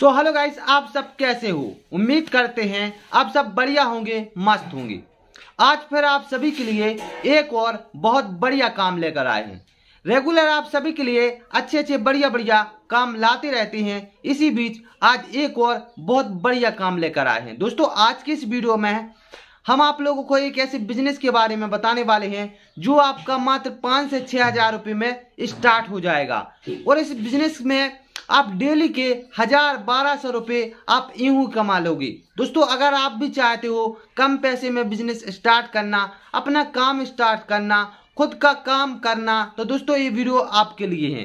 so hello guys आप सब कैसे हो उम्मीद करते हैं आप सब बढ़िया होंगे मस्त होंगे आज फिर आप सभी के लिए एक और बहुत बढ़िया काम लेकर आए हैं रेगुलर आप सभी के लिए अच्छे अच्छे बढ़िया बढ़िया काम लाते रहते हैं इसी बीच आज एक और बहुत बढ़िया काम लेकर आए हैं दोस्तों आज के इस वीडियो में हम आप लोगों को एक ऐसे बिजनेस के बारे में बताने वाले हैं जो आपका मात्र पाँच से छः हजार रुपये में स्टार्ट हो जाएगा और इस बिजनेस में आप डेली के हजार बारह सौ रुपये आप यूं कमा लोगे दोस्तों अगर आप भी चाहते हो कम पैसे में बिजनेस स्टार्ट करना अपना काम स्टार्ट करना खुद का काम करना तो दोस्तों ये वीडियो आपके लिए है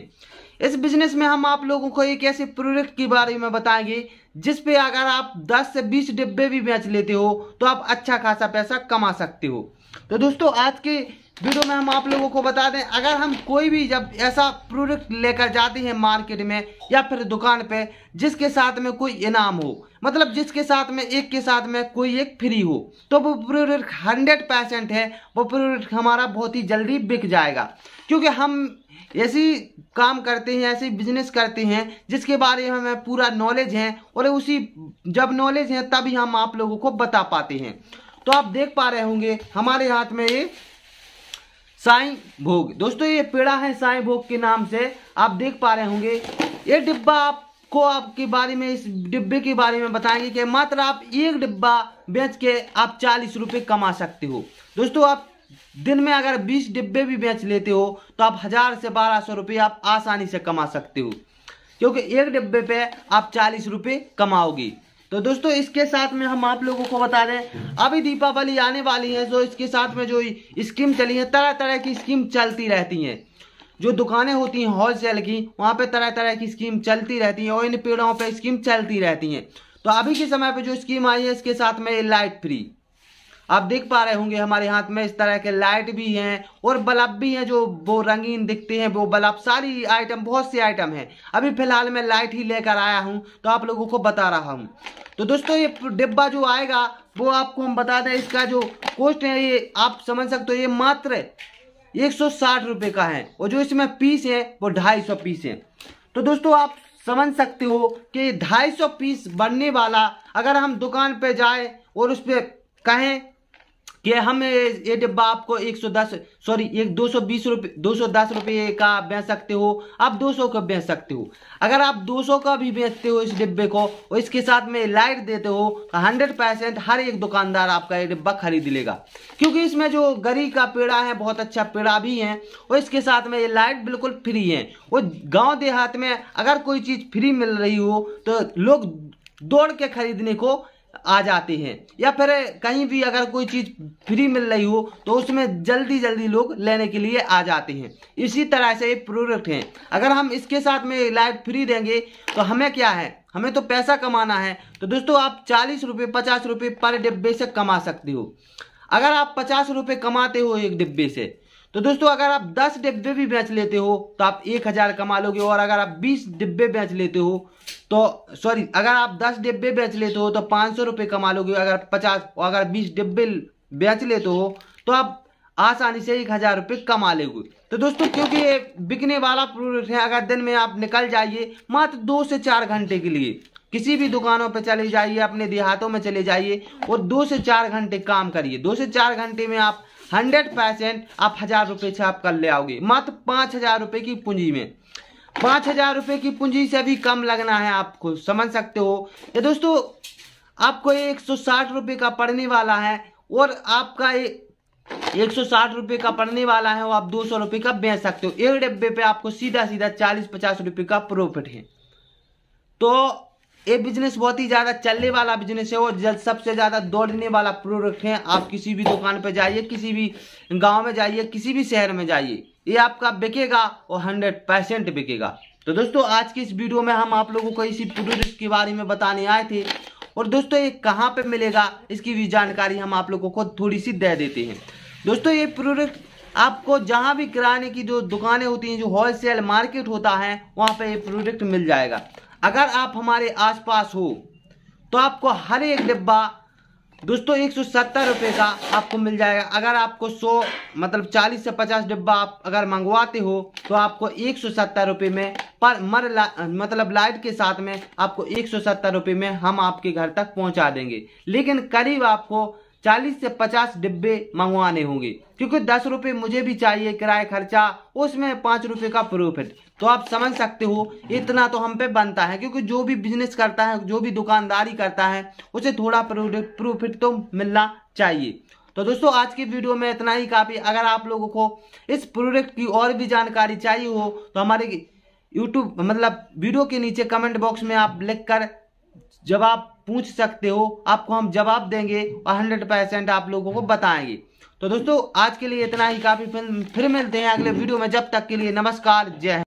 इस बिजनेस में हम आप लोगों को एक ऐसे प्रोडक्ट के बारे में बताएंगे जिस पे अगर आप 10 से 20 डिब्बे भी बेच लेते हो तो आप अच्छा खासा पैसा कमा सकते हो तो दोस्तों आज के वीडियो में हम आप लोगों को बता दें अगर हम कोई भी जब ऐसा प्रोडक्ट लेकर जाते हैं मार्केट में या फिर दुकान पे जिसके साथ में कोई इनाम हो मतलब जिसके साथ में एक के साथ में कोई एक फ्री हो तो वो प्रोडक्ट हंड्रेड परसेंट है वो प्रोडक्ट हमारा बहुत ही जल्दी बिक जाएगा क्योंकि हम ऐसी काम करते हैं ऐसे बिजनेस करते हैं जिसके बारे में हमें पूरा नॉलेज है और उसी जब नॉलेज है तभी हम आप लोगों को बता पाते हैं तो आप देख पा रहे होंगे हमारे हाथ में ये साई भोग दोस्तों ये पेड़ा है साई भोग के नाम से आप देख पा रहे होंगे ये डिब्बा आपको आपके बारे में इस डिब्बे के बारे में बताएंगे कि मात्र आप एक डिब्बा बेच के आप चालीस रुपये कमा सकते हो दोस्तों आप दिन में अगर बीस डिब्बे भी बेच लेते हो तो आप हज़ार से बारह सौ रुपये आप आसानी से कमा सकते हो क्योंकि एक डिब्बे पे आप चालीस रुपये कमाओगे तो दोस्तों इसके साथ में हम आप लोगों को बता दें अभी दीपावली आने वाली है जो तो इसके साथ में जो स्कीम चली है तरह तरह की स्कीम चलती रहती हैं जो दुकानें होती हैं होलसेल की वहाँ पे तरह तरह की स्कीम चलती रहती हैं और इन पेड़ों पे स्कीम चलती रहती हैं तो अभी के समय पे जो स्कीम आई है इसके साथ में लाइट फ्री आप देख पा रहे होंगे हमारे हाथ में इस तरह के लाइट भी हैं और बल्ब भी हैं जो वो रंगीन दिखते हैं वो बल्ब सारी आइटम बहुत से आइटम हैं अभी फिलहाल मैं लाइट ही लेकर आया हूं तो आप लोगों को बता रहा हूं तो दोस्तों ये डिब्बा जो आएगा वो आपको हम बता दें इसका जो कॉस्ट है ये आप समझ सकते हो ये मात्र एक सौ का है और जो इसमें पीस है वो ढाई पीस है तो दोस्तों आप समझ सकते हो कि ढाई सौ पीस बनने वाला अगर हम दुकान पे जाए और उस पर कहें कि हम ये डिब्बा आपको 110 सॉरी एक दो सौ 210 रुपए का बेच सकते हो आप 200 का बेच सकते हो अगर आप 200 का भी बेचते हो इस डिब्बे को और इसके साथ में लाइट देते हो तो हंड्रेड परसेंट हर एक दुकानदार आपका ये डिब्बा खरीद लेगा क्योंकि इसमें जो गरी का पेड़ा है बहुत अच्छा पेड़ा भी है और इसके साथ में ये लाइट बिल्कुल फ्री है और गाँव देहात में अगर कोई चीज़ फ्री मिल रही हो तो लोग दौड़ के खरीदने को आ जाते हैं या फिर कहीं भी अगर कोई चीज़ फ्री मिल रही हो तो उसमें जल्दी जल्दी लोग लेने के लिए आ जाते हैं इसी तरह से ये प्रोडक्ट हैं अगर हम इसके साथ में लाइट फ्री देंगे तो हमें क्या है हमें तो पैसा कमाना है तो दोस्तों आप चालीस रुपये पचास रुपये पर डिब्बे से कमा सकते हो अगर आप पचास रुपये कमाते हो एक डिब्बे से तो दोस्तों अगर आप 10 डिब्बे भी बेच लेते हो तो आप एक हजार कमा लोगे और अगर आप 20 डिब्बे बेच लेते हो तो सॉरी अगर आप 10 डिब्बे बेच लेते हो तो पाँच सौ रुपये कमा लोगे अगर 50 और अगर 20 डिब्बे बेच लेते हो तो आप आसानी से एक हज़ार रुपये कमा लेगे तो दोस्तों क्योंकि ये बिकने वाला प्रोडक्ट है अगर दिन में आप निकल जाइए मात्र दो से चार घंटे के लिए किसी भी दुकानों पर चले जाइए अपने देहातों में चले जाइए और दो से चार घंटे काम करिए दो से चार घंटे में आप हंड्रेड परसेंट आप हजार रुपये से आप कर ले आओगे मात्र पाँच हजार रुपये की पूंजी में पाँच हजार रुपये की पूंजी से भी कम लगना है आपको समझ सकते हो ये दोस्तों आपको एक सौ साठ का पड़ने वाला है और आपका एक सौ साठ रुपये का पड़ने वाला है और आप दो सौ रुपये का बेच सकते हो एक डब्बे पे आपको सीधा सीधा चालीस पचास रुपये का प्रॉफिट है तो ये बिजनेस बहुत ही ज़्यादा चलने वाला बिजनेस है और जल्द सबसे ज़्यादा दौड़ने वाला प्रोडक्ट है आप किसी भी दुकान पर जाइए किसी भी गांव में जाइए किसी भी शहर में जाइए ये आपका बिकेगा और हंड्रेड परसेंट बिकेगा तो दोस्तों आज की इस वीडियो में हम आप लोगों को इसी प्रोडक्ट के बारे में बताने आए थे और दोस्तों ये कहाँ पे मिलेगा इसकी भी जानकारी हम आप लोगों को थोड़ी सी दे देते हैं दोस्तों ये प्रोडक्ट आपको जहाँ भी किराने की जो दुकानें होती हैं जो होलसेल मार्केट होता है वहाँ पे ये प्रोडक्ट मिल जाएगा अगर आप हमारे आसपास हो तो आपको हर एक डिब्बा दोस्तों एक सौ सत्तर का आपको मिल जाएगा अगर आपको सौ मतलब चालीस से पचास डिब्बा आप अगर मंगवाते हो तो आपको एक सौ सत्तर में पर मर ला, मतलब लाइट के साथ में आपको एक सौ सत्तर रुपये में हम आपके घर तक पहुंचा देंगे लेकिन करीब आपको चालीस से पचास डिब्बे मंगवाने होंगे क्योंकि दस रुपए मुझे भी चाहिए किराए खर्चा उसमें पांच रुपए का प्रॉफिट तो आप समझ सकते हो इतना तो हम पे बनता है क्योंकि जो भी बिजनेस करता है जो भी दुकानदारी करता है उसे थोड़ा प्रॉफिट तो मिलना चाहिए तो दोस्तों आज की वीडियो में इतना ही काफ़ी अगर आप लोगों को इस प्रोडक्ट की और भी जानकारी चाहिए हो तो हमारे यूट्यूब मतलब वीडियो के नीचे कमेंट बॉक्स में आप लिख कर जवाब पूछ सकते हो आपको हम जवाब देंगे और हंड्रेड परसेंट आप लोगों को बताएंगे तो दोस्तों आज के लिए इतना ही काफी फिल्म फिर मिलते हैं अगले वीडियो में जब तक के लिए नमस्कार जय